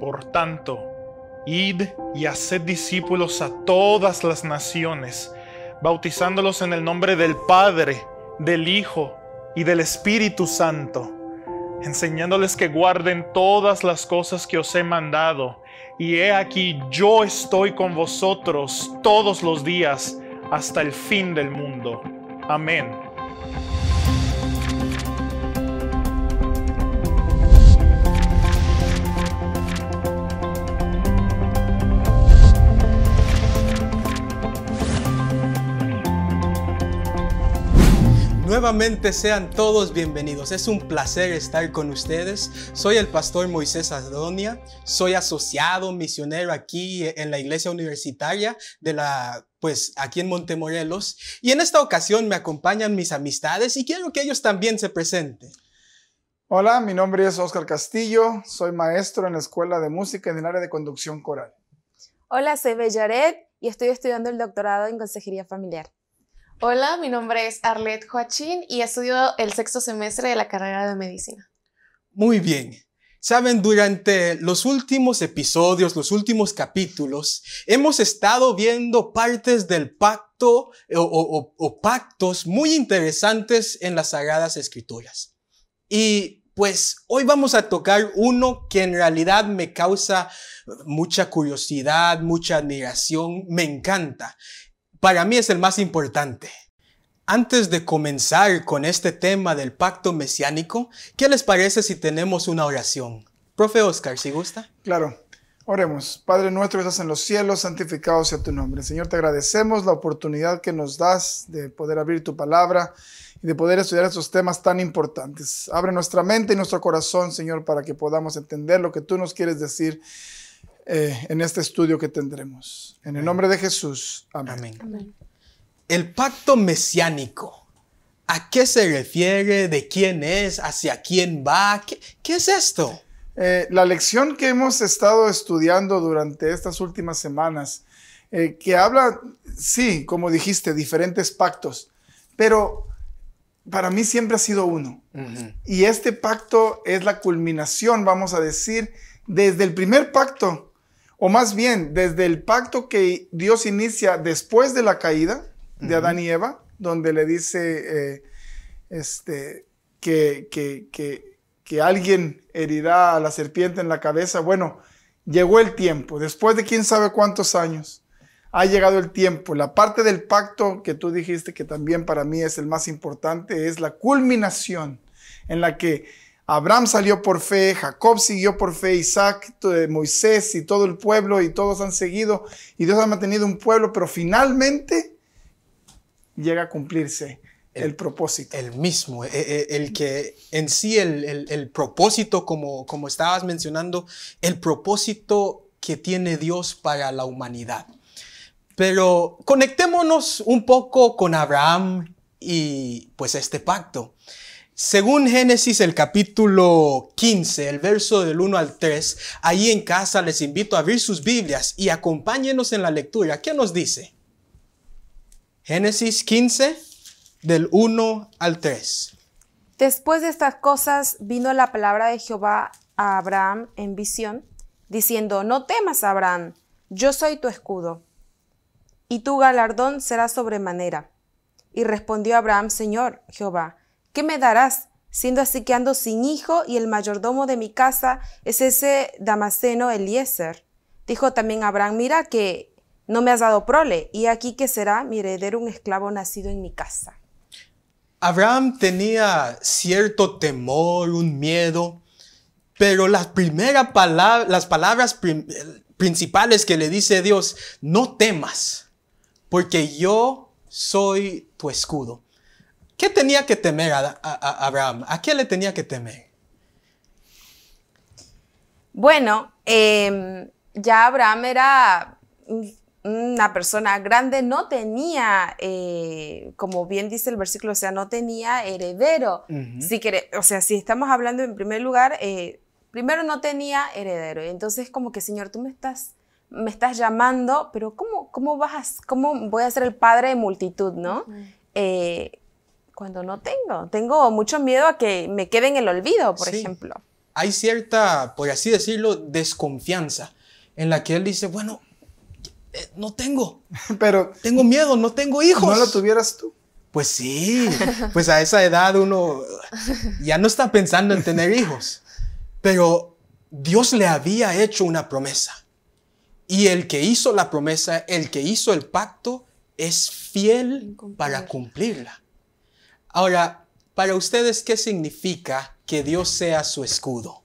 Por tanto, id y haced discípulos a todas las naciones, bautizándolos en el nombre del Padre, del Hijo y del Espíritu Santo, enseñándoles que guarden todas las cosas que os he mandado. Y he aquí, yo estoy con vosotros todos los días hasta el fin del mundo. Amén. Nuevamente sean todos bienvenidos. Es un placer estar con ustedes. Soy el pastor Moisés Adonia. Soy asociado misionero aquí en la iglesia universitaria de la pues aquí en Montemorelos. Y en esta ocasión me acompañan mis amistades y quiero que ellos también se presenten. Hola, mi nombre es Oscar Castillo. Soy maestro en la Escuela de Música en el área de conducción coral. Hola, soy Bellaret y estoy estudiando el doctorado en consejería familiar. Hola, mi nombre es Arlette Joachín y estudio el sexto semestre de la carrera de medicina. Muy bien. Saben, durante los últimos episodios, los últimos capítulos, hemos estado viendo partes del pacto o, o pactos muy interesantes en las Sagradas Escrituras. Y pues hoy vamos a tocar uno que en realidad me causa mucha curiosidad, mucha admiración, me encanta para mí es el más importante. Antes de comenzar con este tema del pacto mesiánico, ¿qué les parece si tenemos una oración? Profe Oscar, si gusta. Claro. Oremos. Padre nuestro que estás en los cielos, santificado sea tu nombre. Señor, te agradecemos la oportunidad que nos das de poder abrir tu palabra y de poder estudiar estos temas tan importantes. Abre nuestra mente y nuestro corazón, Señor, para que podamos entender lo que tú nos quieres decir eh, en este estudio que tendremos. En el nombre de Jesús. Amén. El pacto mesiánico. ¿A qué se refiere? ¿De quién es? ¿Hacia quién va? ¿Qué, es esto? Eh, la lección que hemos estado estudiando durante estas últimas semanas, eh, que habla, sí, como dijiste, diferentes pactos, pero para mí siempre ha sido uno. Y este pacto es la culminación, vamos a decir, desde el primer pacto o más bien desde el pacto que Dios inicia después de la caída de Adán y Eva, donde le dice eh, este, que, que, alguien herirá a la serpiente en la cabeza. Bueno, llegó el tiempo, después de quién sabe cuántos años, ha llegado el tiempo. La parte del pacto que tú dijiste que también para mí es el más importante, es la culminación en la que Abraham salió por fe, Jacob siguió por fe, Isaac, eh, Moisés y todo el pueblo y todos han seguido y Dios ha mantenido un pueblo, pero finalmente llega a cumplirse el, propósito. El mismo, eh, eh, el, que en sí el, el, propósito, como, como estabas mencionando, el propósito que tiene Dios para la humanidad. Pero conectémonos un poco con Abraham y pues este pacto. Según Génesis el capítulo 15, el verso del 1 al 3, ahí en casa les invito a abrir sus Biblias y acompáñenos en la lectura. ¿Qué nos dice? Génesis 15, del 1 al 3. Después de estas cosas vino la palabra de Jehová a Abraham en visión, diciendo, no temas, Abraham, yo soy tu escudo, y tu galardón será sobremanera. Y respondió Abraham, Señor Jehová, ¿Qué me darás? Siendo así que ando sin hijo y el mayordomo de mi casa es ese Damasceno Eliezer. Dijo también Abraham, mira que no me has dado prole, y aquí que será mi heredero un esclavo nacido en mi casa. Abraham tenía cierto temor, un miedo, pero las, primeras palabras, las palabras principales que le dice Dios, no temas, porque yo soy tu escudo. ¿Qué tenía que temer a, Abraham? ¿A quién le tenía que temer? Bueno, em, ya Abraham era una persona grande, no tenía, eh, como bien dice el versículo, o sea, no tenía heredero. si quiere, o sea, si estamos hablando en primer lugar, eh, primero no tenía heredero. Entonces, como que, Señor, tú me estás me estás llamando, pero ¿cómo, cómo, vas cómo voy a ser el padre de multitud, no? cuando no tengo. Tengo mucho miedo a que me quede en el olvido, por ejemplo. Hay cierta, por así decirlo, desconfianza en la que él dice, bueno, eh, no tengo, pero tengo miedo, no tengo hijos. No lo tuvieras tú. Pues sí, pues a esa edad uno ya no está pensando en tener hijos, pero Dios le había hecho una promesa. Y el que hizo la promesa, el que hizo el pacto, es fiel para cumplirla. Ahora, para ustedes, ¿qué significa que Dios sea su escudo?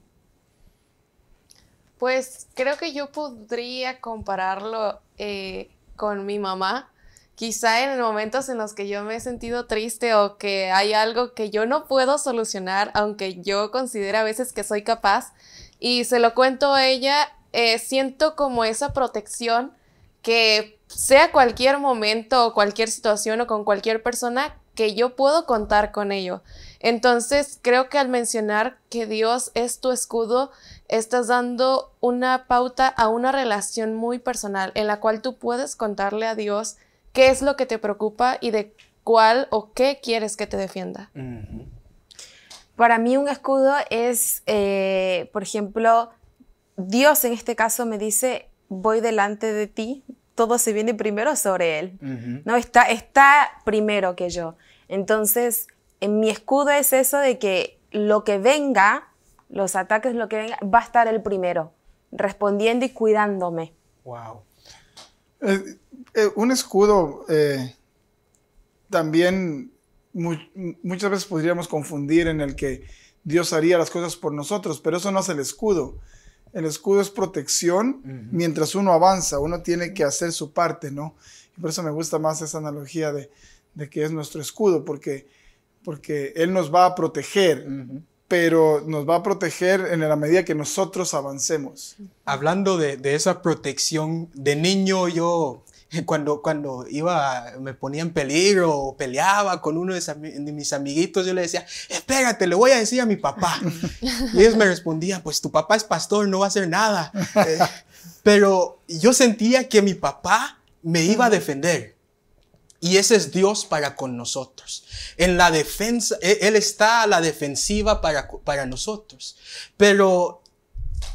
Pues creo que yo podría compararlo eh, con mi mamá. Quizá en momentos en los que yo me he sentido triste o que hay algo que yo no puedo solucionar, aunque yo considero a veces que soy capaz, y se lo cuento a ella, eh, siento como esa protección que sea cualquier momento o cualquier situación o con cualquier persona, que yo puedo contar con ello. Entonces, creo que al mencionar que Dios es tu escudo, estás dando una pauta a una relación muy personal en la cual tú puedes contarle a Dios qué es lo que te preocupa y de cuál o qué quieres que te defienda. Para mí un escudo es, eh, por ejemplo, Dios en este caso me dice, voy delante de ti, todo se viene primero sobre él. No está, está primero que yo. Entonces, en mi escudo es eso de que lo que venga, los ataques, lo que venga, va a estar el primero, respondiendo y cuidándome. Wow. Eh, eh, un escudo eh, también muchas veces podríamos confundir en el que Dios haría las cosas por nosotros, pero eso no es el escudo. El escudo es protección. Mientras uno avanza, uno tiene que hacer su parte, ¿no? Y por eso me gusta más esa analogía de, que es nuestro escudo, porque, porque Él nos va a proteger. pero nos va a proteger en la medida que nosotros avancemos. Hablando de, de, esa protección, de niño yo cuando, cuando iba, me ponía en peligro o peleaba con uno de, mis amiguitos, yo le decía, espérate, le voy a decir a mi papá. y ellos me respondían, pues tu papá es pastor, no va a hacer nada. Eh, pero yo sentía que mi papá me iba a defender. Y ese es Dios para con nosotros. En la defensa, e, Él está a la defensiva para, para nosotros. Pero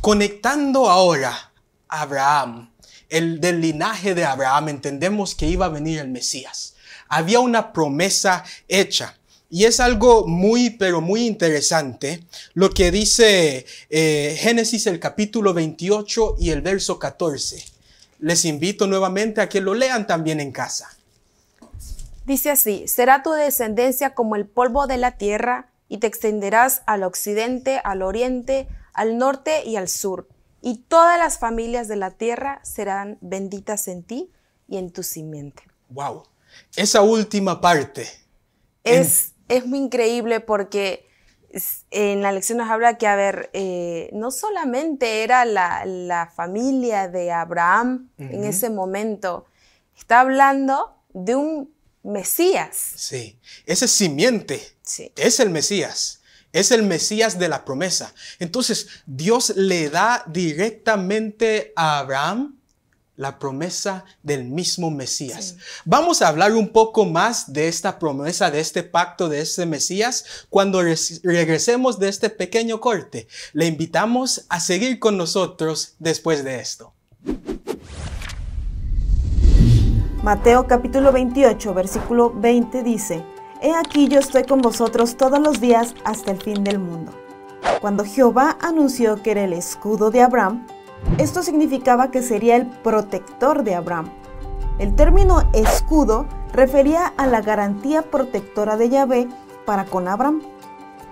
conectando ahora a Abraham, el, del linaje de Abraham, entendemos que iba a venir el Mesías. Había una promesa hecha. Y es algo muy, pero muy interesante lo que dice eh, Génesis el capítulo 28 y el verso 14. Les invito nuevamente a que lo lean también en casa. Dice así, será tu descendencia como el polvo de la tierra y te extenderás al occidente, al oriente, al norte y al sur y todas las familias de la tierra serán benditas en ti y en tu simiente. Wow. Esa última parte es, es muy increíble porque en la lección nos habla que, a ver, eh, no solamente era la, familia de Abraham en ese momento, está hablando de un Mesías. Sí, ese simiente sí. es el Mesías. Es el Mesías de la promesa. Entonces, Dios le da directamente a Abraham la promesa del mismo Mesías. Vamos a hablar un poco más de esta promesa, de este pacto, de este Mesías, cuando regresemos de este pequeño corte. Le invitamos a seguir con nosotros después de esto. Mateo capítulo 28, versículo 20 dice, He aquí yo estoy con vosotros todos los días hasta el fin del mundo. Cuando Jehová anunció que era el escudo de Abraham, esto significaba que sería el protector de Abraham. El término escudo refería a la garantía protectora de Yahvé para con Abraham.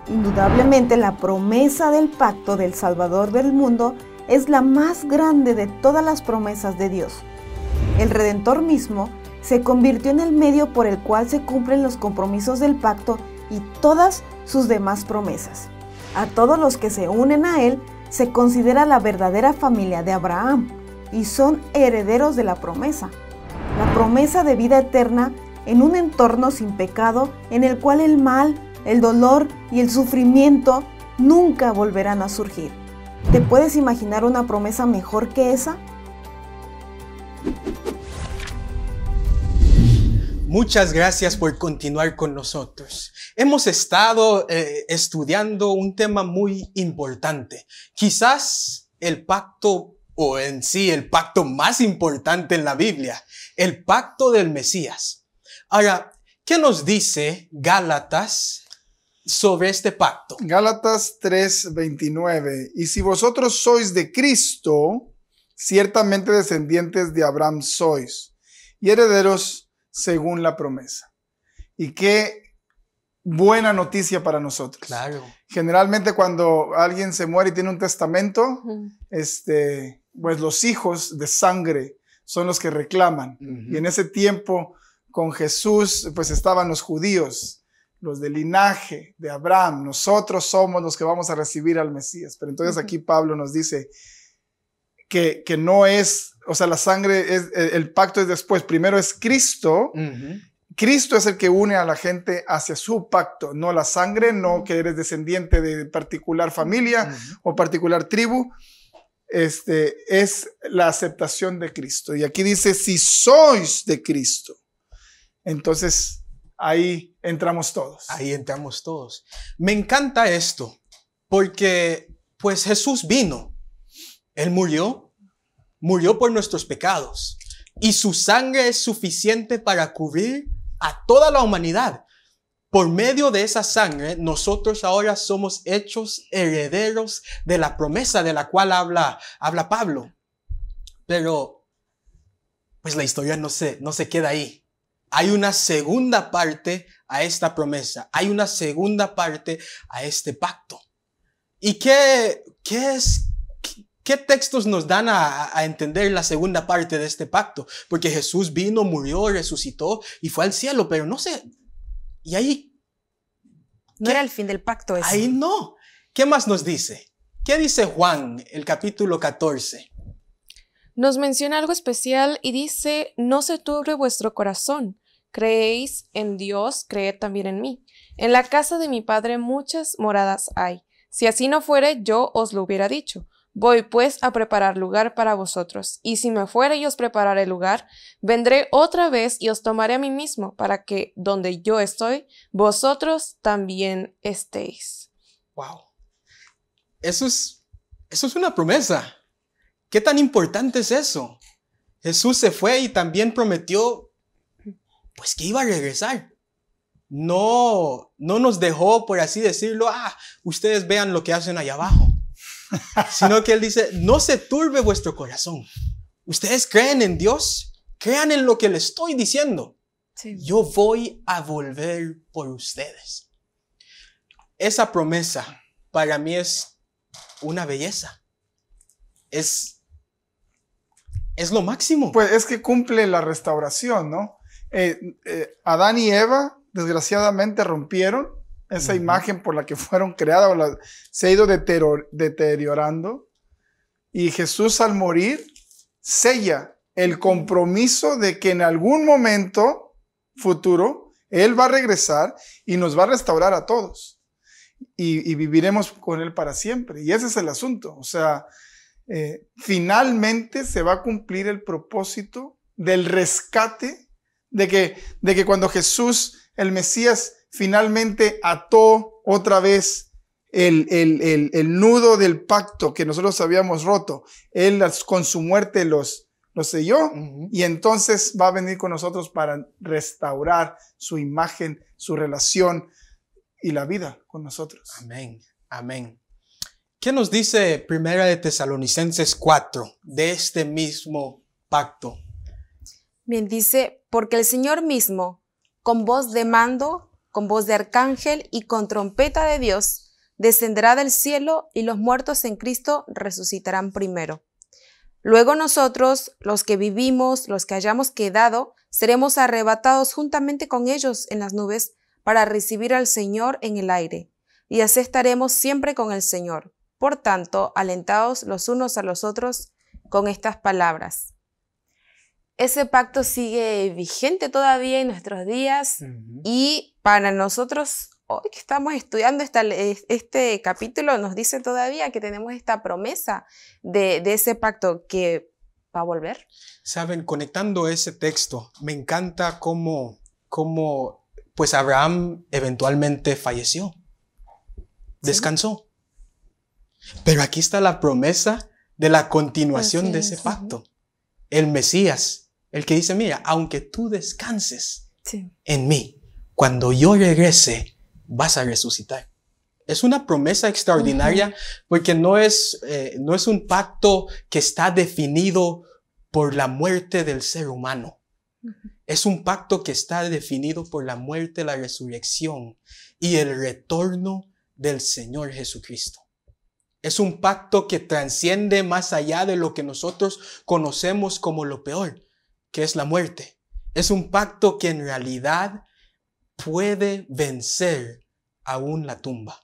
Indudablemente la promesa del pacto del Salvador del mundo es la más grande de todas las promesas de Dios. El Redentor mismo se convirtió en el medio por el cual se cumplen los compromisos del pacto y todas sus demás promesas. A todos los que se unen a él se considera la verdadera familia de Abraham y son herederos de la promesa, la promesa de vida eterna en un entorno sin pecado en el cual el mal, el dolor y el sufrimiento nunca volverán a surgir. ¿Te puedes imaginar una promesa mejor que esa? Muchas gracias por continuar con nosotros. Hemos estado eh, estudiando un tema muy importante, quizás el pacto o en sí el pacto más importante en la Biblia, el pacto del Mesías. Ahora, ¿qué nos dice Gálatas sobre este pacto? Gálatas 3:29, y si vosotros sois de Cristo, ciertamente descendientes de Abraham sois y herederos según la promesa. Y qué buena noticia para nosotros. Claro. Generalmente cuando alguien se muere y tiene un testamento, este, pues los hijos de sangre son los que reclaman. Y en ese tiempo con Jesús, pues estaban los judíos, los del linaje de Abraham. Nosotros somos los que vamos a recibir al Mesías. Pero entonces aquí Pablo nos dice, que, que no es, o sea, la sangre, es, e, el, pacto es después, primero es Cristo. Cristo es el que une a la gente hacia su pacto, no la sangre, no que eres descendiente de particular familia o particular tribu. Este es la aceptación de Cristo. Y aquí dice, si sois de Cristo, entonces ahí entramos todos. Ahí entramos todos. Me encanta esto, porque pues Jesús vino él murió, murió por nuestros pecados y su sangre es suficiente para cubrir a toda la humanidad. Por medio de esa sangre, nosotros ahora somos hechos herederos de la promesa de la cual habla, habla Pablo. Pero, pues la historia no se, no se queda ahí. Hay una segunda parte a esta promesa. Hay una segunda parte a este pacto. ¿Y qué, qué es ¿Qué textos nos dan a, entender la segunda parte de este pacto? Porque Jesús vino, murió, resucitó y fue al cielo, pero no sé. Y ahí... No era el fin del pacto ese. Ahí no. ¿Qué más nos dice? ¿Qué dice Juan, el capítulo 14? Nos menciona algo especial y dice, no se turbe vuestro corazón. Creéis en Dios, creed también en mí. En la casa de mi Padre muchas moradas hay. Si así no fuere, yo os lo hubiera dicho Voy pues a preparar lugar para vosotros, y si me fuere y os prepararé lugar, vendré otra vez y os tomaré a mí mismo, para que donde yo estoy, vosotros también estéis. Wow. Eso es, eso es una promesa. ¿Qué tan importante es eso? Jesús se fue y también prometió, pues que iba a regresar. No, no nos dejó, por así decirlo, ah, ustedes vean lo que hacen allá abajo sino que Él dice, no se turbe vuestro corazón. Ustedes creen en Dios, crean en lo que le estoy diciendo. Yo voy a volver por ustedes. Esa promesa para mí es una belleza. Es, es lo máximo. Pues es que cumple la restauración, ¿no? Eh, eh, Adán y Eva desgraciadamente rompieron esa imagen por la que fueron creadas, se ha ido deteriorando. Y Jesús al morir sella el compromiso de que en algún momento futuro Él va a regresar y nos va a restaurar a todos. Y, viviremos con Él para siempre. Y ese es el asunto. O sea, eh, finalmente se va a cumplir el propósito del rescate de que, de que cuando Jesús, el Mesías, finalmente ató otra vez el, nudo del pacto que nosotros habíamos roto. Él con su muerte los, selló y entonces va a venir con nosotros para restaurar su imagen, su relación y la vida con nosotros. Amén, amén. ¿Qué nos dice Primera de Tesalonicenses 4 de este mismo pacto? Bien, dice, porque el Señor mismo, con voz de mando, con voz de arcángel y con trompeta de Dios, descenderá del cielo y los muertos en Cristo resucitarán primero. Luego nosotros, los que vivimos, los que hayamos quedado, seremos arrebatados juntamente con ellos en las nubes para recibir al Señor en el aire, y así estaremos siempre con el Señor. Por tanto, alentados los unos a los otros con estas palabras ese pacto sigue vigente todavía en nuestros días y para nosotros, hoy que estamos estudiando esta, este capítulo, nos dice todavía que tenemos esta promesa de, ese pacto que va a volver. Saben, conectando ese texto, me encanta cómo, cómo pues Abraham eventualmente falleció, descansó. Pero aquí está la promesa de la continuación de ese pacto, el Mesías, el que dice, mira, aunque tú descanses en mí, cuando yo regrese, vas a resucitar. Es una promesa extraordinaria porque no es, eh, no es un pacto que está definido por la muerte del ser humano. Es un pacto que está definido por la muerte, la resurrección y el retorno del Señor Jesucristo. Es un pacto que trasciende más allá de lo que nosotros conocemos como lo peor que es la muerte. Es un pacto que en realidad puede vencer aún la tumba.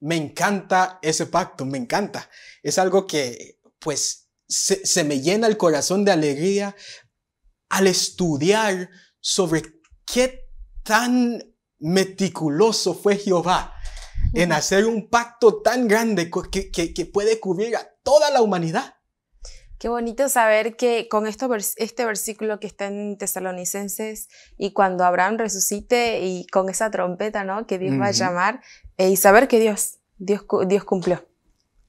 Me encanta ese pacto, me encanta. Es algo que pues se, me llena el corazón de alegría al estudiar sobre qué tan meticuloso fue Jehová en hacer un pacto tan grande que, que puede cubrir a toda la humanidad. Qué bonito saber que con esto, este versículo que está en Tesalonicenses y cuando Abraham resucite y con esa trompeta, ¿no? Que Dios va a llamar eh, y saber que Dios, Dios, Dios cumplió.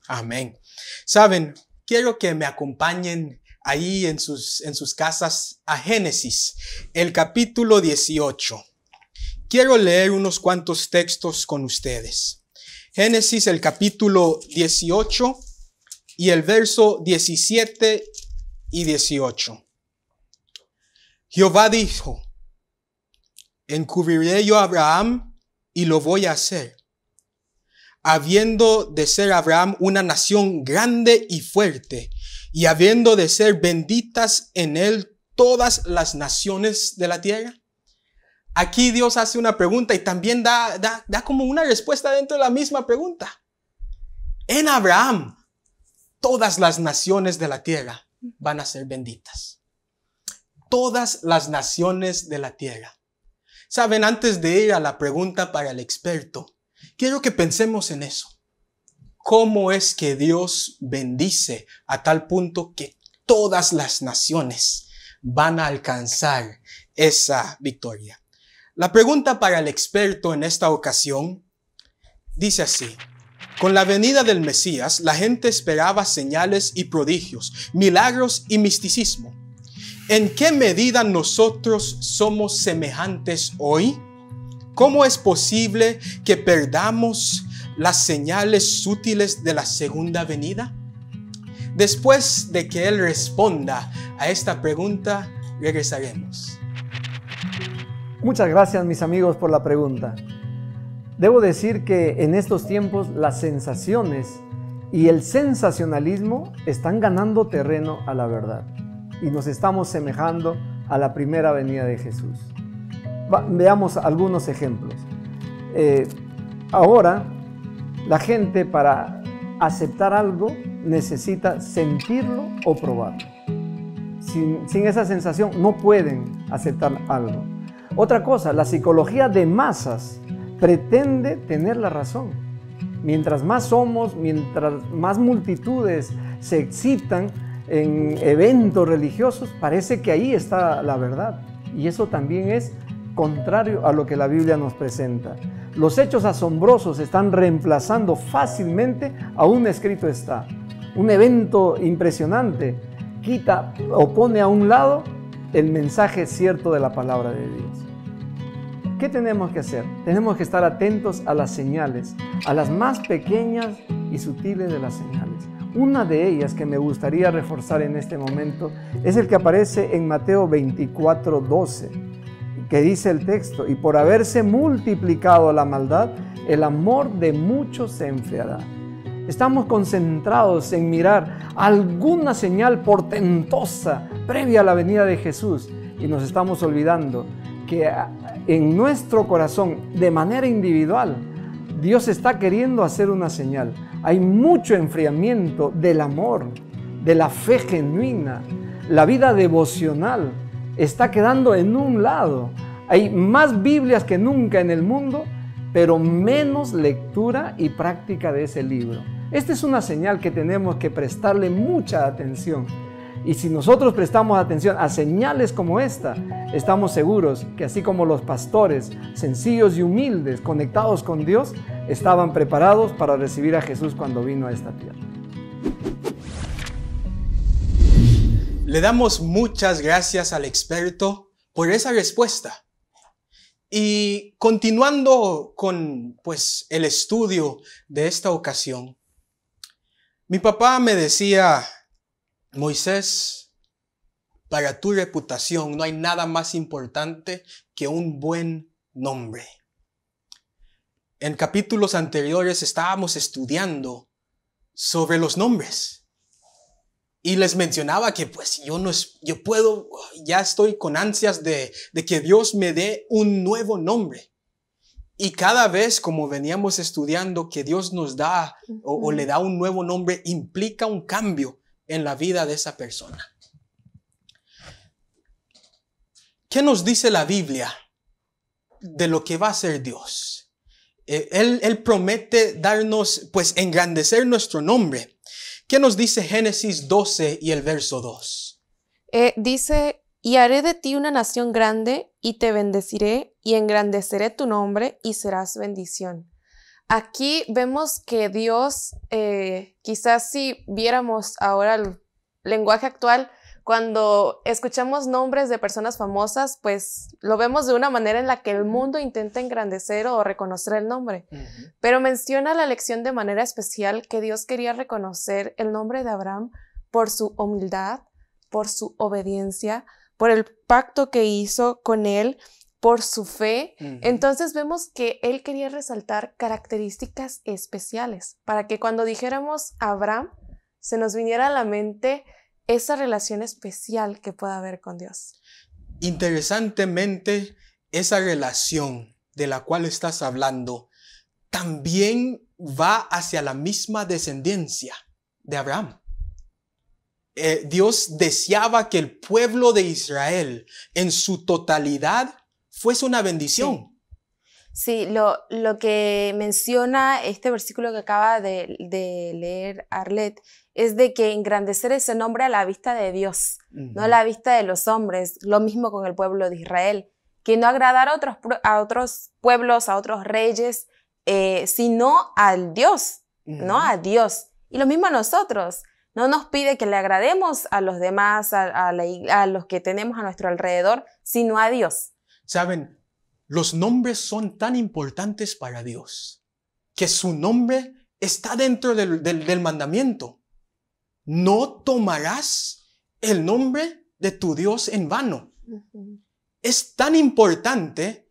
Amén. Saben, quiero que me acompañen ahí en sus, en sus casas a Génesis, el capítulo 18. Quiero leer unos cuantos textos con ustedes. Génesis, el capítulo 18 y el verso 17 y 18. Jehová dijo, encubriré yo a Abraham y lo voy a hacer, habiendo de ser Abraham una nación grande y fuerte, y habiendo de ser benditas en él todas las naciones de la tierra. Aquí Dios hace una pregunta y también da, da, da como una respuesta dentro de la misma pregunta. En Abraham, todas las naciones de la tierra van a ser benditas. Todas las naciones de la tierra. Saben, antes de ir a la pregunta para el experto, quiero que pensemos en eso. ¿Cómo es que Dios bendice a tal punto que todas las naciones van a alcanzar esa victoria? La pregunta para el experto en esta ocasión dice así, con la venida del Mesías, la gente esperaba señales y prodigios, milagros y misticismo. ¿En qué medida nosotros somos semejantes hoy? ¿Cómo es posible que perdamos las señales sutiles de la segunda venida? Después de que Él responda a esta pregunta, regresaremos. Muchas gracias mis amigos por la pregunta. Debo decir que en estos tiempos las sensaciones y el sensacionalismo están ganando terreno a la verdad y nos estamos semejando a la primera venida de Jesús. veamos algunos ejemplos. Eh, ahora, la gente para aceptar algo necesita sentirlo o probarlo. sin esa sensación no pueden aceptar algo. Otra cosa, la psicología de masas pretende tener la razón. Mientras más somos, mientras más multitudes se excitan en eventos religiosos, parece que ahí está la verdad. Y eso también es contrario a lo que la Biblia nos presenta. Los hechos asombrosos están reemplazando fácilmente a un escrito está. Un evento impresionante quita o pone a un lado el mensaje cierto de la palabra de Dios. ¿Qué tenemos que hacer? Tenemos que estar atentos a las señales, a las más pequeñas y sutiles de las señales. Una de ellas que me gustaría reforzar en este momento es el que aparece en Mateo 24, 12, que dice el texto, y por haberse multiplicado la maldad, el amor de muchos se enfriará. Estamos concentrados en mirar alguna señal portentosa previa a la venida de Jesús y nos estamos olvidando que en nuestro corazón, de manera individual, Dios está queriendo hacer una señal. Hay mucho enfriamiento del amor, de la fe genuina. La vida devocional está quedando en un lado. Hay más Biblias que nunca en el mundo, pero menos lectura y práctica de ese libro. Esta es una señal que tenemos que prestarle mucha atención. Y si nosotros prestamos atención a señales como esta, estamos seguros que así como los pastores sencillos y humildes, conectados con Dios, estaban preparados para recibir a Jesús cuando vino a esta tierra. Le damos muchas gracias al experto por esa respuesta. Y continuando con pues el estudio de esta ocasión, mi papá me decía Moisés, para tu reputación no hay nada más importante que un buen nombre. En capítulos anteriores estábamos estudiando sobre los nombres. Y les mencionaba que pues yo no yo puedo, ya estoy con ansias de, que Dios me dé un nuevo nombre. Y cada vez como veníamos estudiando que Dios nos da o le da un nuevo nombre, implica un cambio en la vida de esa persona. ¿Qué nos dice la Biblia de lo que va a ser Dios? Eh, él, promete darnos, pues, engrandecer nuestro nombre. ¿Qué nos dice Génesis 12 y el verso 2? Eh, dice, y haré de ti una nación grande, y te bendeciré, y engrandeceré tu nombre, y serás bendición. Aquí vemos que Dios, eh, quizás si viéramos ahora el lenguaje actual, cuando escuchamos nombres de personas famosas, pues lo vemos de una manera en la que el mundo intenta engrandecer o reconocer el nombre. Pero menciona la lección de manera especial que Dios quería reconocer el nombre de Abraham por su humildad, por su obediencia, por el pacto que hizo con él por su fe. Entonces vemos que él quería resaltar características especiales para que cuando dijéramos Abraham, se nos viniera a la mente esa relación especial que pueda haber con Dios. Interesantemente, esa relación de la cual estás hablando también va hacia la misma descendencia de Abraham. Eh, Dios deseaba que el pueblo de Israel en su totalidad fuese una bendición. Sí, lo, lo, que menciona este versículo que acaba de, leer Arlet es de que engrandecer ese nombre a la vista de Dios, no a la vista de los hombres, lo mismo con el pueblo de Israel, que no agradar a otros, a otros pueblos, a otros reyes, eh, sino al Dios, ¿no? A Dios. Y lo mismo a nosotros. No nos pide que le agrademos a los demás, a, a, los que tenemos a nuestro alrededor, sino a Dios. Saben, los nombres son tan importantes para Dios que su nombre está dentro del, mandamiento. No tomarás el nombre de tu Dios en vano. Es tan importante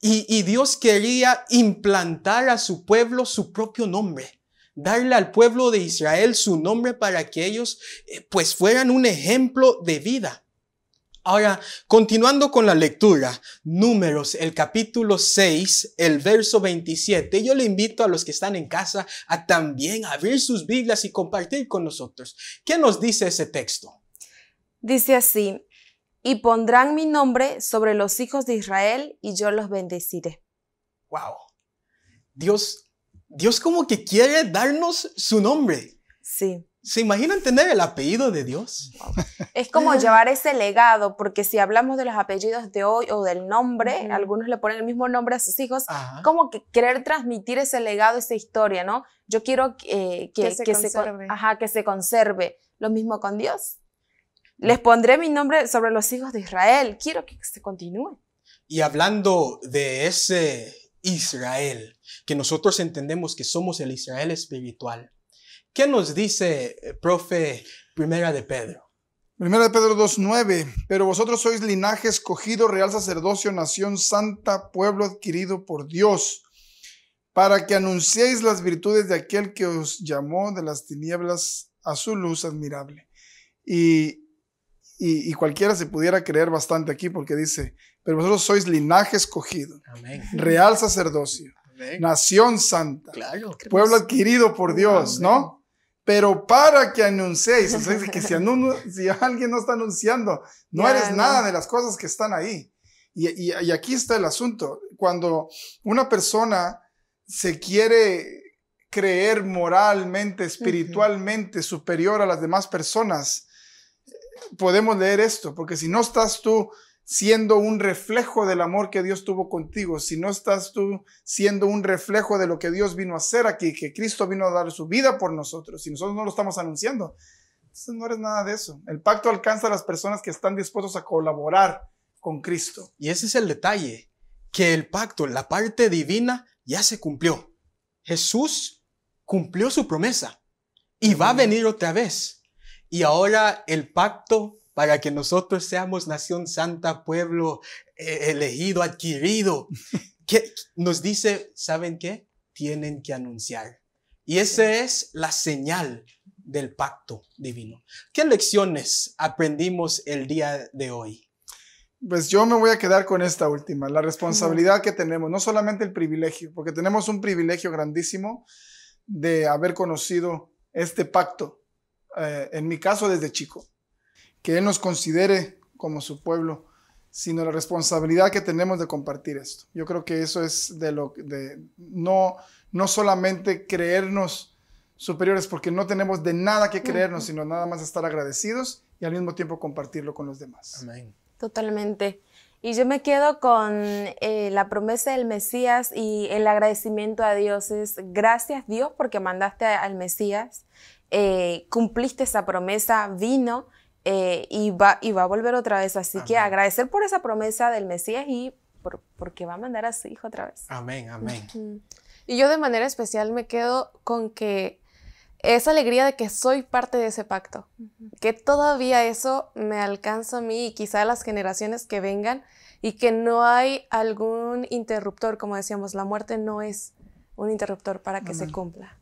y, Dios quería implantar a su pueblo su propio nombre, darle al pueblo de Israel su nombre para que ellos eh, pues fueran un ejemplo de vida. Ahora, continuando con la lectura, números, el capítulo 6, el verso 27, yo le invito a los que están en casa a también abrir sus Biblias y compartir con nosotros. ¿Qué nos dice ese texto? Dice así, y pondrán mi nombre sobre los hijos de Israel y yo los bendeciré. Wow. Dios, Dios como que quiere darnos su nombre. Sí. ¿Se imaginan tener el apellido de Dios? Es como eh. llevar ese legado, porque si hablamos de los apellidos de hoy o del nombre, algunos le ponen el mismo nombre a sus hijos, como que querer transmitir ese legado, esa historia, ¿no? Yo quiero eh, que, se conserve. ajá, que se conserve. Lo mismo con Dios. Les pondré mi nombre sobre los hijos de Israel. Quiero que se continúe. Y hablando de ese Israel, que nosotros entendemos que somos el Israel espiritual, ¿Qué nos dice, eh, profe, Primera de Pedro? Primera de Pedro 2.9, pero vosotros sois linaje escogido, real sacerdocio, nación santa, pueblo adquirido por Dios, para que anunciéis las virtudes de aquel que os llamó de las tinieblas a su luz admirable. Y, y, cualquiera se pudiera creer bastante aquí porque dice, pero vosotros sois linaje escogido, real sacerdocio, nación santa, pueblo adquirido por Dios, ¿no? pero para que anunciéis. O que si, alguien no está anunciando, no eres nada de las cosas que están ahí. Y, aquí está el asunto. Cuando una persona se quiere creer moralmente, espiritualmente superior a las demás personas, eh, podemos leer esto, porque si no estás tú siendo un reflejo del amor que Dios tuvo contigo, si no estás tú siendo un reflejo de lo que Dios vino a hacer aquí, que Cristo vino a dar su vida por nosotros, si nosotros no lo estamos anunciando, no eres nada de eso. El pacto alcanza a las personas que están dispuestos a colaborar con Cristo. Y ese es el detalle, que el pacto, la parte divina, ya se cumplió. Jesús cumplió su promesa y va a venir otra vez. Y ahora el pacto para que nosotros seamos nación santa, pueblo eh, elegido, adquirido. que nos dice, ¿saben qué? Tienen que anunciar. Y esa es la señal del pacto divino. ¿Qué lecciones aprendimos el día de hoy? Pues yo me voy a quedar con esta última, la responsabilidad que tenemos, no solamente el privilegio, porque tenemos un privilegio grandísimo de haber conocido este pacto, eh, en mi caso desde chico que Él nos considere como su pueblo, sino la responsabilidad que tenemos de compartir esto. Yo creo que eso es de lo de no no solamente creernos superiores porque no tenemos de nada que creernos, sino nada más estar agradecidos y al mismo tiempo compartirlo con los demás. Amén. Totalmente. Y yo me quedo con eh, la promesa del Mesías y el agradecimiento a Dios. Es gracias Dios porque mandaste al Mesías, eh, cumpliste esa promesa, vino eh, y, va, y va a volver otra vez. Así que agradecer por esa promesa del Mesías y porque va a mandar a su hijo otra vez. Amén, amén. Y yo de manera especial me quedo con que esa alegría de que soy parte de ese pacto, que todavía eso me alcanza a mí y quizá a las generaciones que vengan y que no hay algún interruptor, como decíamos, la muerte no es un interruptor para que se cumpla.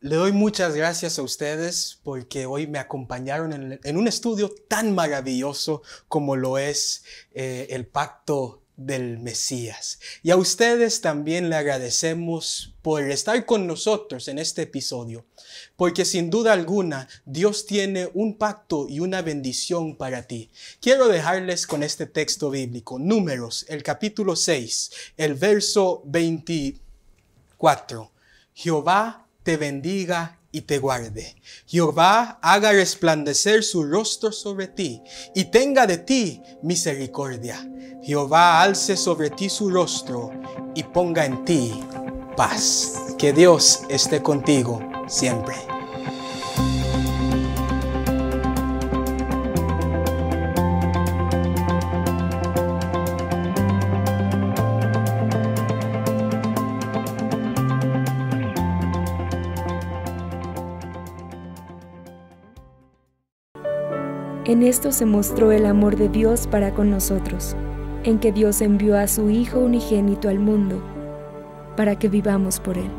Le doy muchas gracias a ustedes porque hoy me acompañaron en, un estudio tan maravilloso como lo es eh, el pacto del Mesías. Y a ustedes también le agradecemos por estar con nosotros en este episodio, porque sin duda alguna Dios tiene un pacto y una bendición para ti. Quiero dejarles con este texto bíblico, Números, el capítulo 6, el verso 24. Jehová te bendiga y te guarde. Jehová haga resplandecer su rostro sobre ti y tenga de ti misericordia. Jehová alce sobre ti su rostro y ponga en ti paz. Que Dios esté contigo siempre. En esto se mostró el amor de Dios para con nosotros, en que Dios envió a su Hijo unigénito al mundo, para que vivamos por Él.